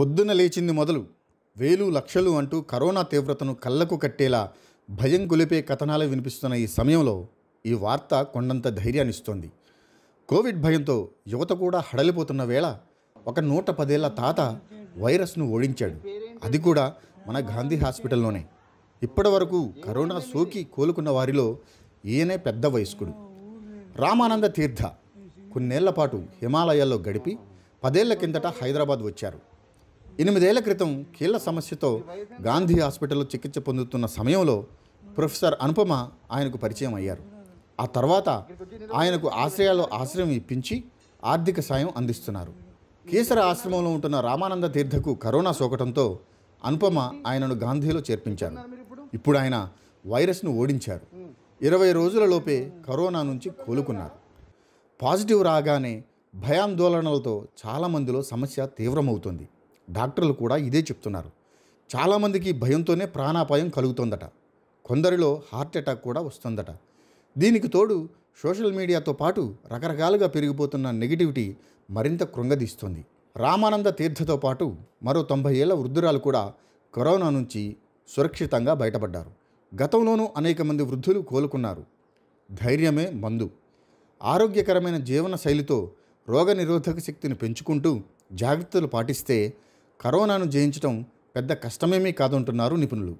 పొద్దున లేచింది మొదలు వేలు లక్షలు అంటూ కరోనా తీవ్రతను కళ్ళకు కట్టేలా భయం గొలిపే కథనాలు వినిపిస్తున్న ఈ సమయంలో ఈ వార్త కొండంత ధైర్యాన్నిస్తోంది కోవిడ్ భయంతో యువత కూడా హడలిపోతున్న వేళ ఒక నూట పదేళ్ల తాత వైరస్ను ఓడించాడు అది కూడా మన గాంధీ హాస్పిటల్లోనే ఇప్పటి వరకు కరోనా సోకి కోలుకున్న వారిలో ఈయనే పెద్ద వయస్కుడు రామానంద తీర్థ కొన్నేళ్ల పాటు హిమాలయాల్లో గడిపి పదేళ్ల కిందట హైదరాబాద్ వచ్చారు ఎనిమిదేళ్ల క్రితం కీళ్ల సమస్యతో గాంధీ హాస్పిటల్లో చికిత్స పొందుతున్న సమయంలో ప్రొఫెసర్ అనుపమ ఆయనకు పరిచయం అయ్యారు ఆ తర్వాత ఆయనకు ఆశ్రయాల్లో ఆశ్రయం ఇప్పించి ఆర్థిక సాయం అందిస్తున్నారు కేసర ఆశ్రమంలో ఉంటున్న రామానంద తీర్థకు కరోనా సోకటంతో అనుపమ ఆయనను గాంధీలో చేర్పించారు ఇప్పుడు ఆయన వైరస్ను ఓడించారు ఇరవై రోజులలోపే కరోనా నుంచి కోలుకున్నారు పాజిటివ్ రాగానే భయాందోళనలతో చాలామందిలో సమస్య తీవ్రమవుతుంది డాక్టర్లు కూడా ఇదే చెప్తున్నారు చాలామందికి భయంతోనే ప్రాణాపాయం కలుగుతోందట కొందరిలో హార్ట్ అటాక్ కూడా వస్తుందట దీనికి తోడు సోషల్ మీడియాతో పాటు రకరకాలుగా పెరిగిపోతున్న నెగిటివిటీ మరింత కృంగదీస్తుంది రామానంద తీర్థతో పాటు మరో తొంభై ఏళ్ల వృద్ధురాలు కూడా కరోనా నుంచి సురక్షితంగా బయటపడ్డారు గతంలోనూ అనేక మంది వృద్ధులు కోలుకున్నారు ధైర్యమే మందు ఆరోగ్యకరమైన జీవన శైలితో రోగనిరోధక శక్తిని పెంచుకుంటూ జాగ్రత్తలు పాటిస్తే కరోనాను జయించడం పెద్ద కష్టమేమీ కాదంటున్నారు నిపుణులు